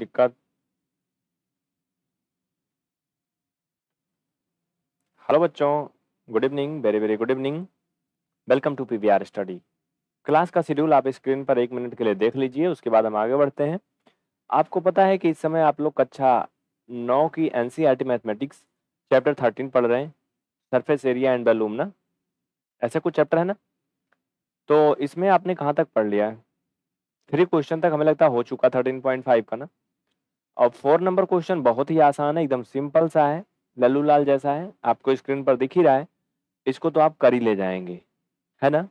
दिक्कत हेलो बच्चों good evening very very good evening welcome to PVR study class का schedule आप screen पर एक मिनट के लिए देख लीजिए उसके बाद हम आगे बढ़ते हैं आपको पता है कि इस समय आप लोग कक्षा नौ की एन मैथमेटिक्स चैप्टर थर्टीन पढ़ रहे हैं सरफेस एरिया एंड बलूमना ऐसा कुछ चैप्टर है ना तो इसमें आपने कहाँ तक पढ़ लिया है थ्री क्वेश्चन तक हमें लगता हो चुका थर्टीन पॉइंट फाइव का ना और फोर नंबर क्वेश्चन बहुत ही आसान है एकदम सिंपल सा है लल्लू लाल जैसा है आपको स्क्रीन पर दिख ही रहा है इसको तो आप कर ही ले जाएंगे है ना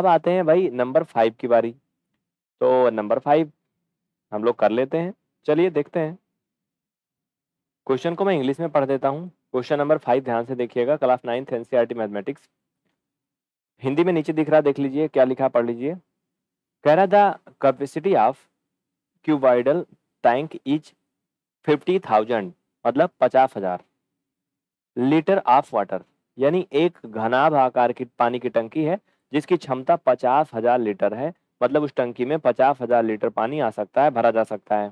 अब आते हैं भाई नंबर फाइव की बारी तो नंबर फाइव हम लोग कर लेते हैं चलिए देखते हैं क्वेश्चन को मैं इंग्लिश में पढ़ देता हूँ क्वेश्चन नंबर फाइव ध्यान से देखिएगा class ninth N C mathematics Hindi में नीचे दिख रहा देख लीजिए क्या लिखा पढ़ लीजिए कह रहा the capacity of cuboidal tank is fifty thousand मतलब पचास हजार लीटर ऑफ वाटर यानी एक घनाभ आकार की पानी की टंकी है जिसकी क्षमता पचास हजार लीटर है मतलब उस टंकी में पचास हजार लीटर पानी आ सकता है भरा जा सकता है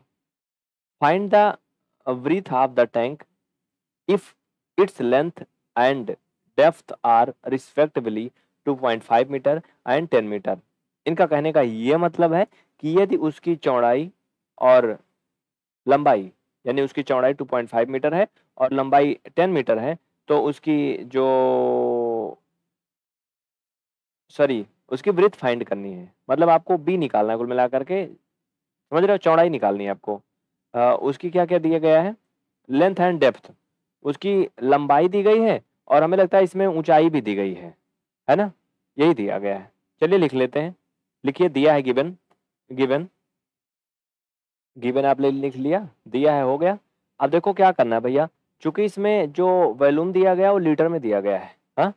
find the of the tank if its length and depth are respectively 2.5 metre and 10 metre इनका कहने का ये मतलब है कि यदि उसकी चौड़ाई और लंबाई यानी उसकी चौड़ाई 2.5 मीटर है और लंबाई 10 मीटर है तो उसकी जो सॉरी उसकी वृत्त फाइंड करनी है मतलब आपको बी निकालना है कुल मिला करके समझ रहे हो चौड़ाई निकालनी है आपको आ, उसकी क्या क्या दिया गया है लेंथ एंड डेप्थ उसकी लंबाई दी गई है और हमें लगता है इसमें ऊंचाई भी दी गई है है ना यही दिया गया है चलिए लिख लेते हैं लिखिए दिया है गिवन गिवन गिवन ले लिख लिया दिया है हो गया अब देखो क्या करना है भैया चूंकि इसमें जो वैलूम दिया गया वो लीटर में दिया गया है हाँ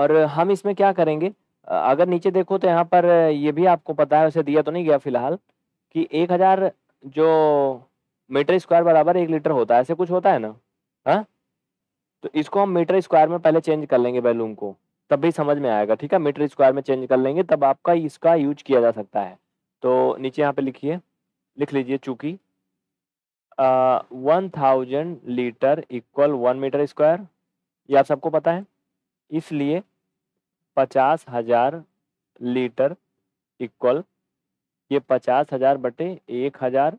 और हम इसमें क्या करेंगे अगर नीचे देखो तो यहाँ पर ये भी आपको पता है उसे दिया तो नहीं गया फिलहाल कि एक हज़ार जो मीटर स्क्वायर बराबर एक लीटर होता है ऐसे कुछ होता है ना हाँ तो इसको हम मीटर स्क्वायर में पहले चेंज कर लेंगे वैलूम को तब भी समझ में आएगा ठीक है मीटर स्क्वायर में चेंज कर लेंगे तब आपका इसका यूज किया जा सकता है तो नीचे यहाँ पे लिखिए लिख लीजिए चूंकि one thousand litre equal one metre square ये आप सबको पता है इसलिए पचास हजार लीटर इक्वल ये पचास हजार बटे एक हजार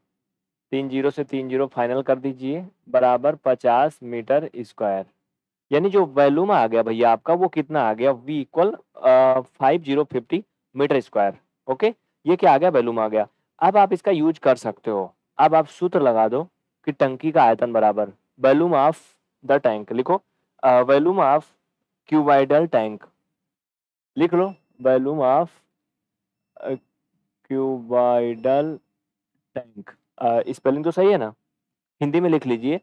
तीन जीरो से तीन जीरो फाइनल कर दीजिए बराबर पचास मीटर स्क्वायर यानी जो वैल्यूम आ गया भैया आपका वो कितना आ गया V equal five zero fifty metre square okay ये क्या आ गया वैल्यूम आ गया अब आप इसका यूज कर सकते हो अब आप सूत्र लगा दो कि टंकी का आयतन बराबर वैल्यूम ऑफ द टैंक लिखो वैल्यूम ऑफ क्यूबाइडल टैंक लिख लो volume of cuboidal tank spelling तो सही है ना हिंदी में लिख लीजिए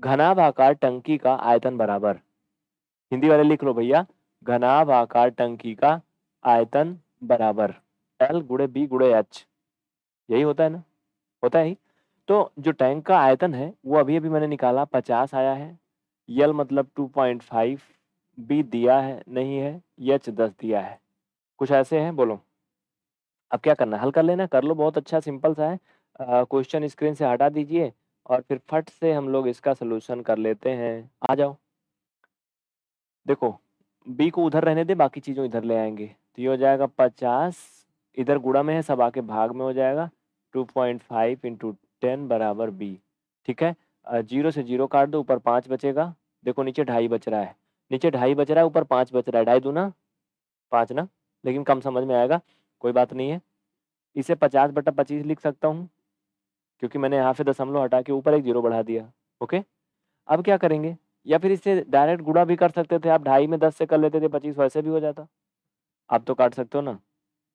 घनाभाकार टंकी का आयतन बराबर हिंदी वाले लिख लो भैया घनाभाकार टंकी का आयतन बराबर एल गुड़े बी गुड़े एच यही होता है ना होता है ही तो जो टैंक का आयतन है वो अभी अभी मैंने निकाला पचास आया है यल मतलब टू पॉइंट फाइव बी दिया है नहीं है यच दस दिया है कुछ ऐसे हैं बोलो अब क्या करना हल कर लेना कर लो बहुत अच्छा सिंपल सा है क्वेश्चन स्क्रीन से हटा दीजिए और फिर फट से हम लोग इसका सलूशन कर लेते हैं आ जाओ देखो बी को उधर रहने दे बाकी चीज़ों इधर ले आएंगे तो ये हो जाएगा पचास इधर गुड़ा में है सब आके भाग में हो जाएगा two point five into ten बराबर बी ठीक है जीरो से जीरो काट दो ऊपर पाँच बचेगा देखो नीचे ढाई बच रहा है नीचे ढाई बच रहा है ऊपर पाँच बच रहा है ढाई दो ना पाँच ना लेकिन कम समझ में आएगा कोई बात नहीं है इसे पचास बटा पच्चीस लिख सकता हूँ क्योंकि मैंने यहाँ से दशमलव हटा के ऊपर एक जीरो बढ़ा दिया ओके अब क्या करेंगे या फिर इससे डायरेक्ट गुड़ा भी कर सकते थे आप ढाई में दस से कर लेते थे पच्चीस वैसे भी हो जाता आप तो काट सकते हो ना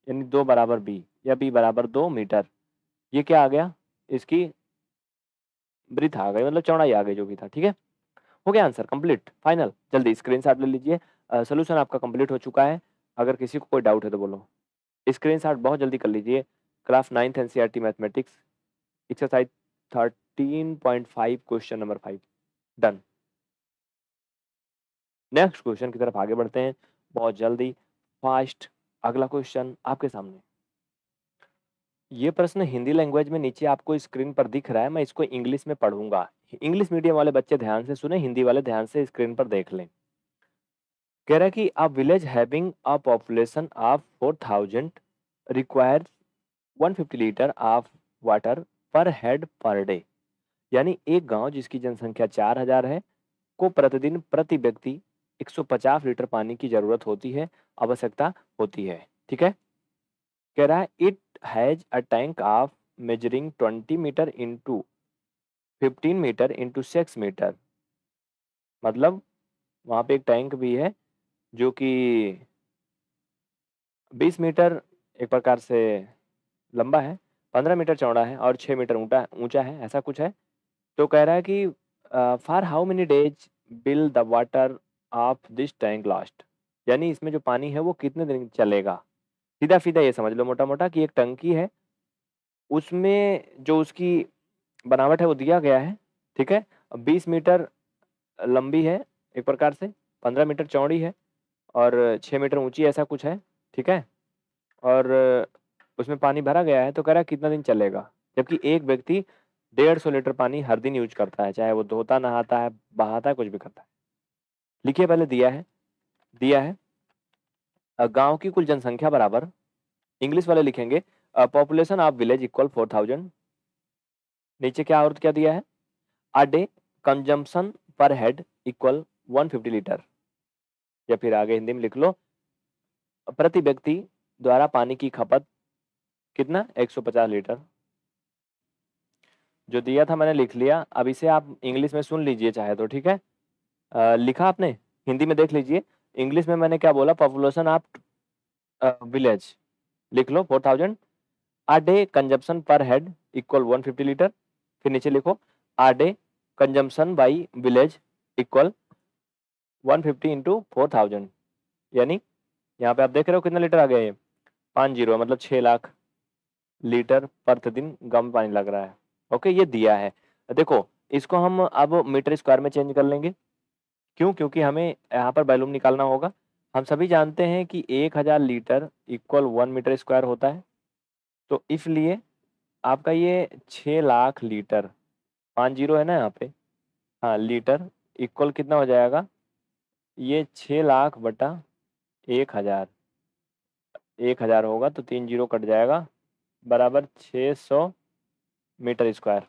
यानी दो बराबर बी या बी बराबर दो मीटर ये क्या आ गया इसकी ब्रिथ आ गई मतलब चौड़ाई आ गई जो भी था ठीक है हो गया आंसर कंप्लीट फाइनल जल्दी स्क्रीन ले लीजिए सोल्यूशन आपका कंप्लीट हो चुका है अगर किसी को कोई डाउट है तो बोलो स्क्रीन बहुत जल्दी कर लीजिए class ninth N C mathematics exercise thirteen point five question number five done next question की तरफ आगे बढ़ते हैं बहुत जल्दी फास्ट अगला क्वेश्चन आपके सामने ये प्रश्न हिंदी लैंग्वेज में नीचे आपको स्क्रीन पर दिख रहा है मैं इसको इंग्लिश में पढ़ूंगा इंग्लिश मीडियम वाले बच्चे ध्यान से सुने हिंदी वाले ध्यान से स्क्रीन पर देख लें कह रहा है कि a village having a population of four thousand require one fifty litre of water per head per day यानी एक गांव जिसकी जनसंख्या चार हजार है को प्रतिदिन प्रति व्यक्ति 150 लीटर पानी की ज़रूरत होती है आवश्यकता होती है ठीक है कह रहा है it has a tank of measuring 20 metre into 15 metre into six metre मतलब वहाँ पे एक टैंक भी है जो कि 20 मीटर एक प्रकार से लंबा है 15 मीटर चौड़ा है और 6 मीटर ऊँटा ऊंचा है ऐसा कुछ है तो कह रहा है कि for how many days will the water of this tank last यानी इसमें जो पानी है वो कितने दिन चलेगा सीधा सीधा ये समझ लो मोटा मोटा कि एक टंकी है उसमें जो उसकी बनावट है वो दिया गया है ठीक है बीस मीटर लंबी है एक प्रकार से पंद्रह मीटर चौड़ी है और छः मीटर ऊंची ऐसा कुछ है ठीक है और उसमें पानी भरा गया है तो कह रहा है कितना दिन चलेगा जबकि एक व्यक्ति डेढ़ सौ लीटर पानी हर दिन यूज करता है चाहे वो धोता नहाता है बहाता है कुछ भी करता है लिखिए पहले दिया है दिया है गांव की कुल जनसंख्या बराबर इंग्लिश वाले लिखेंगे population of village equal four thousand नीचे क्या और क्या दिया है a day per head equal one fifty litre या फिर आगे हिंदी में लिख लो प्रति व्यक्ति द्वारा पानी की खपत कितना एक सौ पचास लीटर जो दिया था मैंने लिख लिया अब इसे आप इंग्लिश में सुन लीजिए चाहे तो ठीक है लिखा आपने हिंदी में देख लीजिए इंग्लिश में मैंने क्या बोला पॉपुलेशन ऑफ विलेज लिख लो four thousand uh day consumption per head equal one fifty litre फिर नीचे लिखो uh day consumption by village equal one fifty into four thousand यानी यहाँ पे आप देख रहे हो कितना लीटर आ गया ये पाँच जीरो मतलब छः लाख लीटर प्रतिदिन गम पानी लग रहा है ओके ये दिया है देखो इसको हम अब मीटर स्क्वायर में चेंज कर लेंगे क्यों क्योंकि हमें यहाँ पर बैलूम निकालना होगा हम सभी जानते हैं कि एक हज़ार litre equal one metre square होता है तो इसलिए आपका ये छः लाख लीटर पाँच जीरो है ना यहाँ पे हाँ लीटर इक्वल कितना हो जाएगा ये छः लाख बटा एक हज़ार एक हज़ार होगा तो तीन जीरो कट जाएगा बराबर छः सौ मीटर स्क्वायर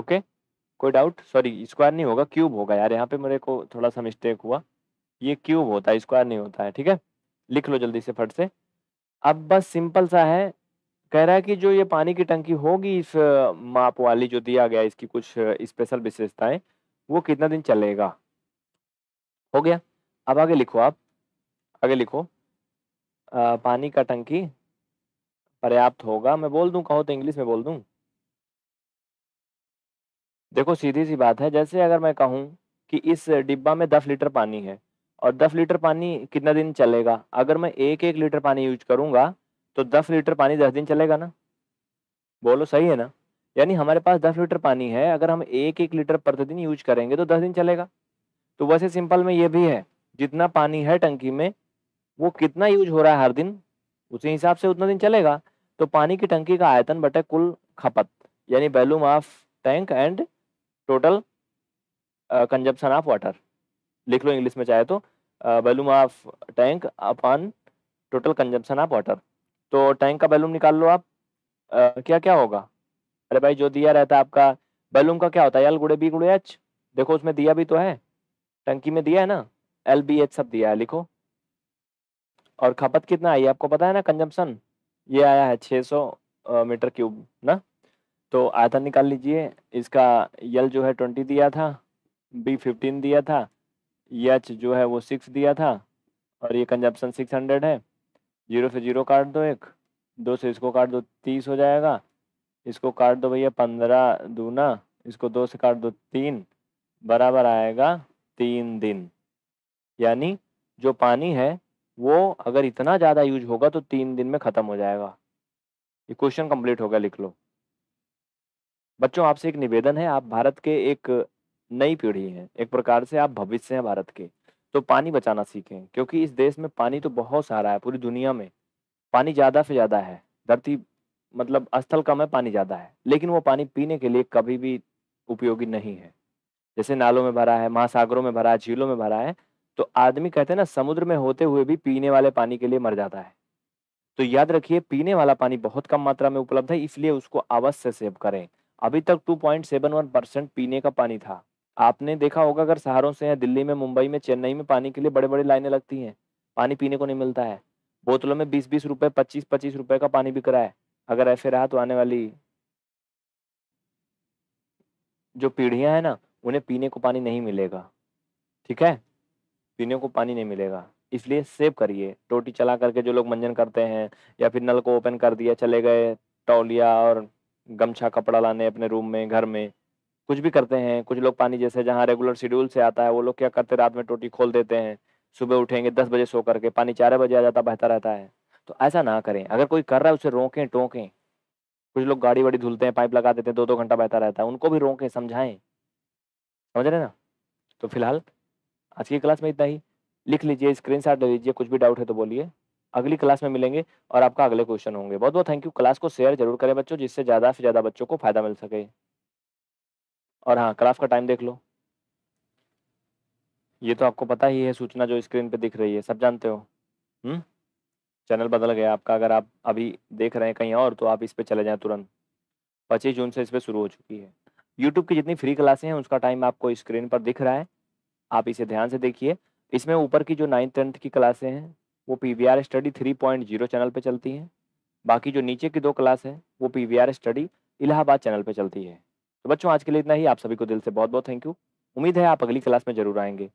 ओके कोई डाउट सॉरी स्क्वायर नहीं होगा क्यूब होगा यार यहाँ पे मेरे को थोड़ा सा मिस्टेक हुआ ये क्यूब होता है स्क्वायर नहीं होता है ठीक है लिख लो जल्दी से फट से अब बस सिंपल सा है कह रहा है कि जो ये पानी की टंकी होगी इस माप वाली जो दिया गया इसकी कुछ स्पेशल विशेषताएं वो कितना दिन चलेगा हो गया अब आगे लिखो आप आगे लिखो आ, पानी का टंकी पर्याप्त होगा मैं बोल दूं कहो तो इंग्लिश में बोल दूं देखो सीधी सी बात है जैसे अगर मैं कहूँ कि इस डिब्बा में दस लीटर पानी है और दस लीटर पानी कितना दिन चलेगा अगर मैं एक एक लीटर पानी यूज करूँगा तो दस लीटर पानी दस दिन चलेगा ना बोलो सही है ना यानी हमारे पास दस लीटर पानी है अगर हम एक एक लीटर प्रतिदिन यूज करेंगे तो दस दिन चलेगा तो वैसे सिंपल में ये भी है जितना पानी है टंकी में वो कितना यूज हो रहा है हर दिन उसी हिसाब से उतना दिन चलेगा तो पानी की टंकी का आयतन बटे कुल खपत यानी volume of tank and total consumption of water लिख लो इंग्लिश में चाहे तो volume of tank upon total consumption of water तो टैंक का वैल्यूम निकाल लो आप आ, uh, क्या क्या होगा अरे भाई जो दिया रहता है आपका वैल्यूम का क्या होता है एल गुड़े बी गुड़े एच देखो उसमें दिया भी तो है टंकी में दिया है ना एल बी एच सब दिया है लिखो और खपत कितना आई आपको पता है ना कंजम्पशन ये आया है 600 मीटर क्यूब ना तो आयतन निकाल लीजिए इसका यल जो है ट्वेंटी दिया था बी फिफ्टीन दिया था यच जो है वो सिक्स दिया था और ये कंजप्शन सिक्स हंड्रेड है जीरो से जीरो काट दो एक दो से इसको काट दो तीस हो जाएगा इसको काट दो भैया पंद्रह दूना इसको दो से काट दो तीन बराबर आएगा तीन दिन यानी जो पानी है वो अगर इतना ज़्यादा यूज होगा तो तीन दिन में ख़त्म हो जाएगा ये क्वेश्चन कंप्लीट होगा लिख लो बच्चों आपसे एक निवेदन है आप भारत के एक नई पीढ़ी हैं एक प्रकार से आप भविष्य हैं भारत के तो पानी बचाना सीखें क्योंकि इस देश में पानी तो बहुत सारा है पूरी दुनिया में पानी ज़्यादा से ज़्यादा है धरती मतलब स्थल कम है पानी ज़्यादा है लेकिन वो पानी पीने के लिए कभी भी उपयोगी नहीं है जैसे नालों में भरा है महासागरों में भरा है झीलों में भरा है तो आदमी कहते हैं ना समुद्र में होते हुए भी पीने वाले पानी के लिए मर जाता है तो याद रखिए पीने वाला पानी बहुत कम मात्रा में उपलब्ध है इसलिए उसको अवश्य सेव करें अभी तक 2.71 परसेंट पीने का पानी था आपने देखा होगा अगर शहरों से या दिल्ली में मुंबई में चेन्नई में पानी के लिए बड़े बड़े लाइनें लगती हैं पानी पीने को नहीं मिलता है बोतलों में बीस बीस रुपये पच्चीस पच्चीस रुपये का पानी बिक रहा है अगर ऐसे रहा तो आने वाली जो पीढ़ियाँ हैं ना उन्हें पीने को पानी नहीं मिलेगा ठीक है पीने को पानी नहीं मिलेगा इसलिए सेव करिए टोटी चला करके जो लोग मंजन करते हैं या फिर नल को ओपन कर दिया चले गए टोलिया और गमछा कपड़ा लाने अपने रूम में घर में कुछ भी करते हैं कुछ लोग पानी जैसे जहाँ रेगुलर शेड्यूल से आता है वो लोग क्या करते रात में टोटी खोल देते हैं सुबह उठेंगे दस बजे सो करके पानी चार बजे आ जाता बेहतर रहता है तो ऐसा ना करें अगर कोई कर रहा है उसे रोकें टोकें कुछ लोग गाड़ी वाड़ी धुलते हैं पाइप लगा देते हैं दो दो घंटा बेहतर रहता है उनको भी रोकें समझाएं समझ रहे ना तो फिलहाल आज की क्लास में इतना ही लिख लीजिए स्क्रीन शॉट ले लीजिए कुछ भी डाउट है तो बोलिए अगली क्लास में मिलेंगे और आपका अगले क्वेश्चन होंगे बहुत बहुत थैंक यू क्लास को शेयर जरूर करें बच्चों जिससे ज़्यादा से ज़्यादा बच्चों को फायदा मिल सके और हाँ क्लास का टाइम देख लो ये तो आपको पता ही है सूचना जो स्क्रीन पे दिख रही है सब जानते हो हम्म चैनल बदल गया आपका अगर आप अभी देख रहे हैं कहीं और तो आप इस पर चले जाएं तुरंत पच्चीस जून से इस पर शुरू हो चुकी है यूट्यूब की जितनी फ्री क्लासें हैं उसका टाइम आपको स्क्रीन पर दिख रहा है आप इसे ध्यान से देखिए इसमें ऊपर की जो नाइन्थ टेंथ की क्लासें हैं वो P V R study three point zero channel पर चलती हैं बाकी जो नीचे की दो क्लास है वो P V R study Allahabad channel पर चलती है तो बच्चों आज के लिए इतना ही आप सभी को दिल से बहुत बहुत थैंक यू उम्मीद है आप अगली क्लास में जरूर आएंगे